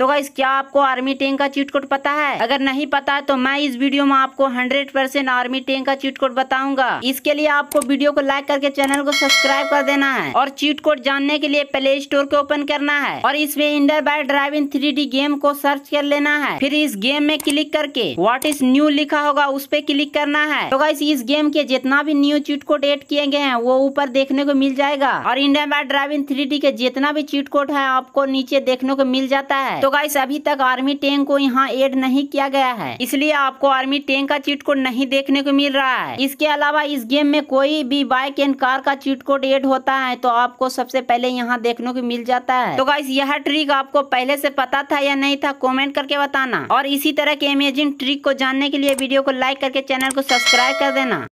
तो गाइस क्या आपको आर्मी टैंक का चीट कोड पता है अगर नहीं पता है तो मैं इस वीडियो में आपको 100% आर्मी टैंक का चीट कोड बताऊंगा इसके लिए आपको वीडियो को लाइक करके चैनल को सब्सक्राइब कर देना है और चीट कोड जानने के लिए प्ले स्टोर को ओपन करना है और इसमें Indian bike driving three game को सर्च कर लेना है फिर इस गेम में क्लिक करके व्हाट इज न्यू लिखा होगा उस पर क्लिक करना है तो गाइस इस गेम के जितना भी न्यू चीट कोड एड किए गए हैं वो ऊपर देखने को मिल जाएगा और इंडर बाय ड्राइविंग थ्री के जितना भी चीट कोड है आपको नीचे देखने को मिल जाता है तो गाइस अभी तक आर्मी टैंक को यहाँ एड नहीं किया गया है इसलिए आपको आर्मी टैंक का चीट कोड नहीं देखने को मिल रहा है इसके अलावा इस गेम में कोई भी बाइक एंड कार का चीट कोड एड होता है तो आपको सबसे पहले यहाँ देखने को मिल जाता है तो गाइस यह ट्रिक आपको पहले से पता था या नहीं था कॉमेंट करके बताना और इसी तरह के अमेजिंग ट्रिक को जानने के लिए वीडियो को लाइक करके चैनल को सब्सक्राइब कर देना